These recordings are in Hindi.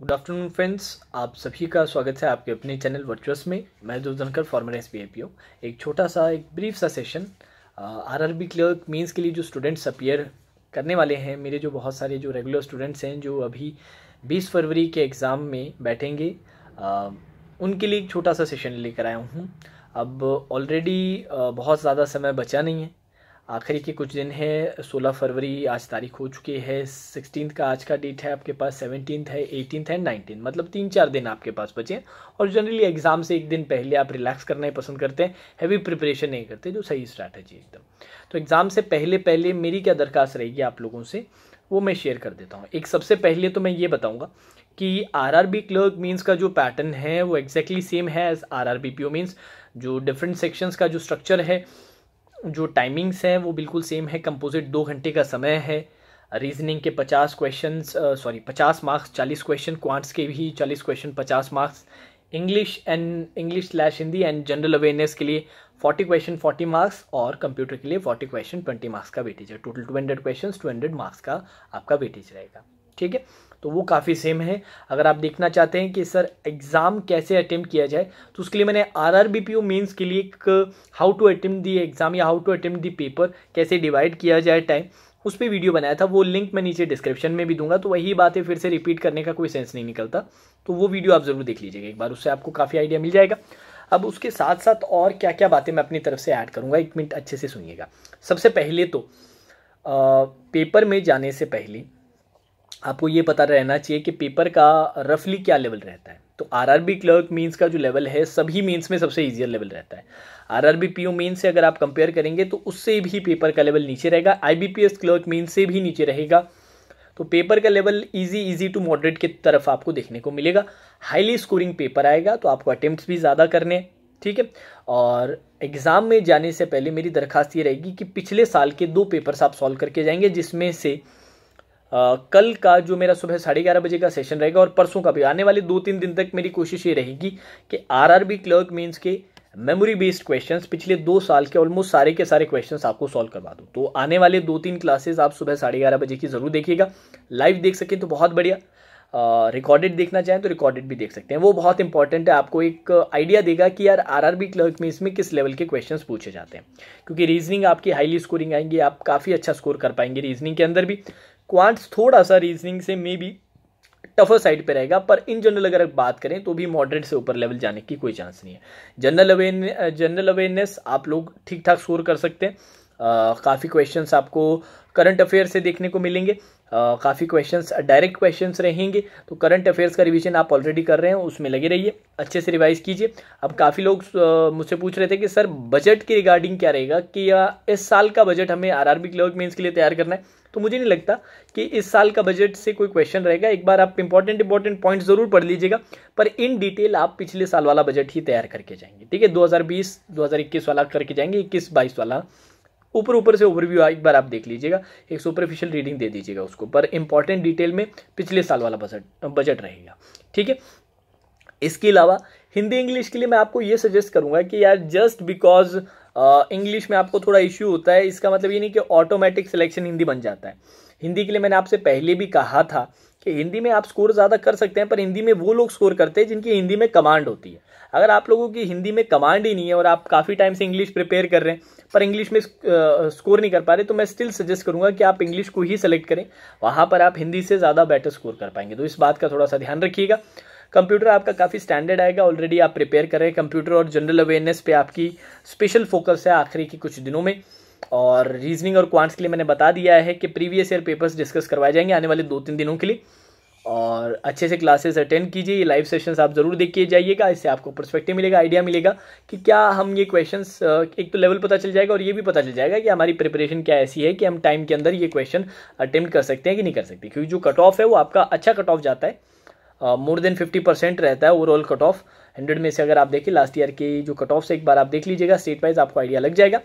गुड आफ्टरनून फ्रेंड्स आप सभी का स्वागत है आपके अपने चैनल वर्चुअस में मैं जो धनकर फॉर्मर एस बी आई एक छोटा सा एक ब्रीफ सा session R R B clerk mains के लिए जो स्टूडेंट्स अपियर करने वाले हैं मेरे जो बहुत सारे जो रेगुलर स्टूडेंट्स हैं जो अभी 20 फरवरी के एग्ज़ाम में बैठेंगे uh, उनके लिए एक छोटा सा सेशन लेकर आया हूँ अब ऑलरेडी uh, बहुत ज़्यादा समय बचा नहीं है आखिरी के कुछ दिन है 16 फरवरी आज तारीख हो चुकी है सिक्सटीन का आज का डेट है आपके पास सेवनटीन है एटीन है नाइनटीन मतलब तीन चार दिन आपके पास बचे और जनरली एग्जाम से एक दिन पहले आप रिलैक्स करना ही पसंद करते हैं हैवी प्रिपरेशन नहीं करते जो सही स्ट्रैटेजी एकदम तो एग्ज़ाम से पहले पहले मेरी क्या दरखास्त रहेगी आप लोगों से वो मैं शेयर कर देता हूँ एक सबसे पहले तो मैं ये बताऊँगा कि R R B clerk mains का जो पैटर्न है वो एग्जैक्टली सेम है as R R B P O mains जो डिफरेंट सेक्शंस का जो स्ट्रक्चर है जो टाइमिंग्स हैं वो बिल्कुल सेम है कंपोजिट दो घंटे का समय है रीजनिंग के पचास क्वेश्चन सॉरी पचास मार्क्स चालीस क्वेश्चन क्वांट्स के भी चालीस क्वेश्चन पचास marks English and English slash Hindi and general awareness के लिए फोर्टी क्वेश्चन फोर्टी मार्क्स और कंप्यूटर के लिए फोर्टी क्वेश्चन ट्वेंटी मार्क्स का वेटेज है total two hundred question two hundred marks का आपका वेटेज रहेगा ठीक है तो वो काफ़ी सेम है अगर आप देखना चाहते हैं कि सर एग्ज़ाम कैसे अटैम्प्ट किया जाए तो उसके लिए मैंने R R B P O mains के लिए एक how to attempt the exam या how to attempt the paper कैसे डिवाइड किया जाए टाइम उस पर वीडियो बनाया था वो लिंक मैं नीचे डिस्क्रिप्शन में भी दूंगा तो वही बातें फिर से रिपीट करने का कोई सेंस नहीं निकलता तो वो वीडियो आप ज़रूर देख लीजिएगा एक बार उससे आपको काफ़ी आइडिया मिल जाएगा अब उसके साथ साथ और क्या क्या बातें मैं अपनी तरफ से ऐड करूँगा एक मिनट अच्छे से सुनिएगा सबसे पहले तो पेपर में जाने से पहले आपको ये पता रहना चाहिए कि पेपर का रफली क्या लेवल रहता है तो R R B clerk mains का जो लेवल है सभी मीन्स में सबसे ईजियर लेवल रहता है R R B P O mains से अगर आप कंपेयर करेंगे तो उससे भी पेपर का लेवल नीचे रहेगा I B P S clerk mains से भी नीचे रहेगा तो पेपर का level easy easy to moderate की तरफ आपको देखने को मिलेगा हाईली स्कोरिंग पेपर आएगा तो आपको अटेम्प्ट भी ज़्यादा करने ठीक है और एग्ज़ाम में जाने से पहले मेरी दरखास्त ये रहेगी कि पिछले साल के दो पेपर्स आप सॉल्व करके जाएंगे जिसमें से कल का जो मेरा सुबह साढ़े ग्यारह बजे का सेशन रहेगा और परसों का भी आने वाले दो तीन दिन तक मेरी कोशिश ये रहेगी कि आर बी क्लर्क मीन्स के मेमोरी बेस्ड क्वेश्चंस पिछले दो साल के ऑलमोस्ट सारे के सारे क्वेश्चंस आपको सॉल्व करवा दूँ तो आने वाले दो तीन क्लासेस आप सुबह साढ़े ग्यारह बजे की ज़रूर देखिएगा लाइव देख सकें तो बहुत बढ़िया रिकॉर्डेड uh, देखना चाहें तो रिकॉर्डेड भी देख सकते हैं वो बहुत इंपॉर्टेंट है आपको एक आइडिया देगा कि यार आर आर बी क्लर्क में इसमें किस लेवल के क्वेश्चंस पूछे जाते हैं क्योंकि रीजनिंग आपकी हाईली स्कोरिंग आएंगी आप काफ़ी अच्छा स्कोर कर पाएंगे रीजनिंग के अंदर भी क्वांट्स थोड़ा सा रीजनिंग से मे बी टफर साइड पर रहेगा पर इन जनरल अगर बात करें तो भी मॉडरेट से ऊपर लेवल जाने की कोई चांस नहीं है जनरल अवेन जनरल अवेयरनेस आप लोग ठीक ठाक स्कोर कर सकते हैं काफ़ी क्वेश्चन आपको करंट अफेयर से देखने को मिलेंगे काफ़ी क्वेश्चंस डायरेक्ट क्वेश्चंस रहेंगे तो करंट अफेयर्स का रिवीजन आप ऑलरेडी कर रहे हैं उसमें लगे रहिए अच्छे से रिवाइज कीजिए अब काफ़ी लोग मुझसे पूछ रहे थे कि सर बजट के रिगार्डिंग क्या रहेगा कि इस साल का बजट हमें R R B clerk mains के लिए तैयार करना है तो मुझे नहीं लगता कि इस साल का बजट से कोई क्वेश्चन रहेगा एक बार आप इंपॉर्टेंट इंपॉर्टेंट पॉइंट ज़रूर पढ़ लीजिएगा पर इन डिटेल आप पिछले साल वाला बजट ही तैयार करके जाएंगे ठीक है 2020 2021 वाला करके जाएंगे 21 22 वाला ऊपर ऊपर से ओवरव्यू एक बार आप देख लीजिएगा एक सुपरफिशियल रीडिंग दे दीजिएगा उसको पर इंपॉर्टेंट डिटेल में पिछले साल वाला बजट बजट रहेगा ठीक है इसके अलावा हिंदी इंग्लिश के लिए मैं आपको ये सजेस्ट करूंगा कि यार जस्ट बिकॉज इंग्लिश में आपको थोड़ा इश्यू होता है इसका मतलब ये नहीं कि ऑटोमेटिक सिलेक्शन हिंदी बन जाता है हिंदी के लिए मैंने आपसे पहले भी कहा था कि हिंदी में आप स्कोर ज़्यादा कर सकते हैं पर हिंदी में वो लोग स्कोर करते हैं जिनकी हिंदी में कमांड होती है अगर आप लोगों की हिंदी में कमांड ही नहीं है और आप काफ़ी टाइम से इंग्लिश प्रिपेयर कर रहे हैं पर इंग्लिश में स्कोर नहीं कर पा रहे तो मैं स्टिल सजेस्ट करूंगा कि आप इंग्लिश को ही सेलेक्ट करें वहाँ पर आप हिंदी से ज़्यादा बेटर स्कोर कर पाएंगे तो इस बात का थोड़ा सा ध्यान रखिएगा कंप्यूटर आपका काफ़ी स्टैंडर्ड आएगा ऑलरेडी आप प्रिपेयर करें कंप्यूटर और जनरल अवेयरनेस पर आपकी स्पेशल फोकस है आखिरी के कुछ दिनों में और रीजनिंग और क्वांट्स के लिए मैंने बता दिया है कि प्रीवियस ईयर पेपर्स डिस्कस करवाए जाएंगे आने वाले दो तीन दिनों के लिए और अच्छे से क्लासेस अटेंड कीजिए ये लाइव सेशंस आप ज़रूर देख के जाइएगा इससे आपको पर्सपेक्टिव मिलेगा आइडिया मिलेगा कि क्या हम ये क्वेश्चंस एक तो लेवल पता चल जाएगा और ये भी पता चल जाएगा कि हमारी प्रिपरेशन क्या ऐसी है कि हम टाइम के अंदर ये क्वेश्चन अटेम्प्ट कर सकते हैं कि नहीं कर सकते क्योंकि जो कट ऑफ है वो आपका अच्छा कट ऑफ जाता है मोर देन फिफ्टी परसेंट रहता है ओवरऑल कट ऑफ हंड्रेड में से अगर आप देखें लास्ट ईयर के जो कट ऑफ से एक बार आप देख लीजिएगा स्टेट वाइज आपको आइडिया लग जाएगा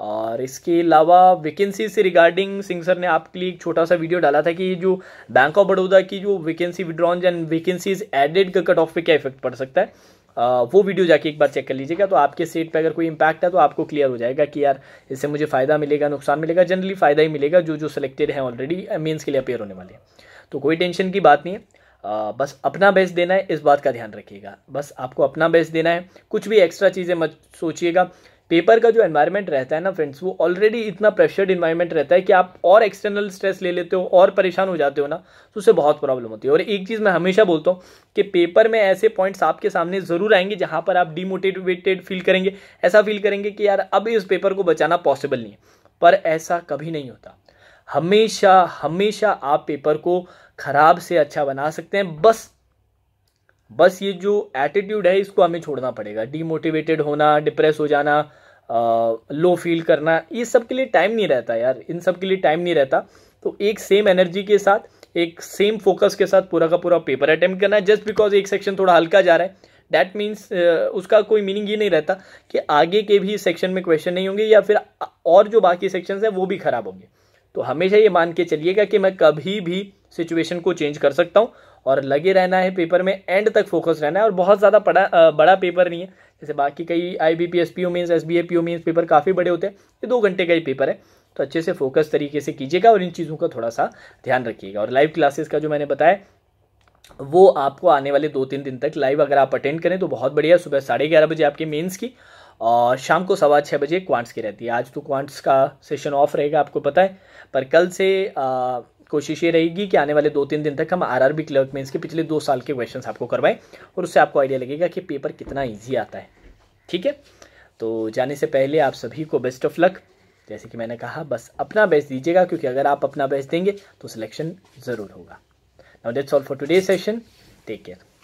और इसके अलावा वैकेंसी से रिगार्डिंग सिंह सर ने आपके लिए एक छोटा सा वीडियो डाला था कि जो बैंक ऑफ बड़ौदा की जो vacancy withdrawns and vacancies added का कट ऑफ पे क्या इफेक्ट पड़ सकता है वो वीडियो जाके एक बार चेक कर लीजिएगा तो आपके सेट पे अगर कोई इम्पैक्ट है तो आपको क्लियर हो जाएगा कि यार इससे मुझे फ़ायदा मिलेगा नुकसान मिलेगा जनरली फ़ायदा ही मिलेगा जो जो सिलेक्टेड हैं ऑलरेडी मेन्स के लिए अपेयर होने वाले हैं तो कोई टेंशन की बात नहीं है आ, बस अपना बेस्ट देना है इस बात का ध्यान रखिएगा बस आपको अपना बेस्ट देना है कुछ भी एक्स्ट्रा चीज़ें मत सोचिएगा पेपर का जो एनवायरनमेंट रहता है ना फ्रेंड्स वो ऑलरेडी इतना प्रेशर्ड इन्वायरमेंट रहता है कि आप और एक्सटर्नल स्ट्रेस ले लेते हो और परेशान हो जाते हो ना तो उससे बहुत प्रॉब्लम होती है और एक चीज़ मैं हमेशा बोलता हूँ कि पेपर में ऐसे पॉइंट्स आपके सामने ज़रूर आएंगे जहाँ पर आप डीमोटिवेटेड फील करेंगे ऐसा फील करेंगे कि यार अब इस पेपर को बचाना पॉसिबल नहीं है पर ऐसा कभी नहीं होता हमेशा हमेशा आप पेपर को ख़राब से अच्छा बना सकते हैं बस बस ये जो एटीट्यूड है इसको हमें छोड़ना पड़ेगा डीमोटिवेटेड होना डिप्रेस हो जाना लो फील करना ये सब के लिए टाइम नहीं रहता यार इन सब के लिए टाइम नहीं रहता तो एक सेम एनर्जी के साथ एक सेम फोकस के साथ पूरा का पूरा पेपर अटैम्प्ट करना है जस्ट बिकॉज एक सेक्शन थोड़ा हल्का जा रहा है डैट मीन्स उसका कोई मीनिंग ये नहीं रहता कि आगे के भी सेक्शन में क्वेश्चन नहीं होंगे या फिर और जो बाकी सेक्शंस हैं वो भी ख़राब होंगे तो हमेशा ये मान के चलिएगा कि मैं कभी भी सिचुएशन को चेंज कर सकता हूँ और लगे रहना है पेपर में एंड तक फोकस रहना है और बहुत ज़्यादा बड़ा बड़ा पेपर नहीं है जैसे बाकी कई I B P S P O mains S B A P O mains paper काफ़ी बड़े होते हैं ये दो घंटे का ही पेपर है तो अच्छे से फोकस तरीके से कीजिएगा और इन चीज़ों का थोड़ा सा ध्यान रखिएगा और लाइव क्लासेस का जो मैंने बताया वो आपको आने वाले दो तीन दिन तक लाइव अगर आप अटेंड करें तो बहुत बढ़िया सुबह साढ़े ग्यारह बजे आपके मेंस की और शाम को सवा छः बजे क्वांट्स की रहती है आज तो क्वांट्स का सेशन ऑफ रहेगा आपको पता है पर कल से आ, कोशिश ये रहेगी कि आने वाले दो तीन दिन तक हम R R B clerk mains के पिछले दो साल के क्वेश्चन आपको करवाएं और उससे आपको आइडिया लगेगा कि पेपर कितना ईजी आता है ठीक है तो जाने से पहले आप सभी को बेस्ट ऑफ लक जैसे कि मैंने कहा बस अपना बेस्ट दीजिएगा क्योंकि अगर आप अपना बेस्ट देंगे तो सिलेक्शन ज़रूर होगा now that's all for today session take care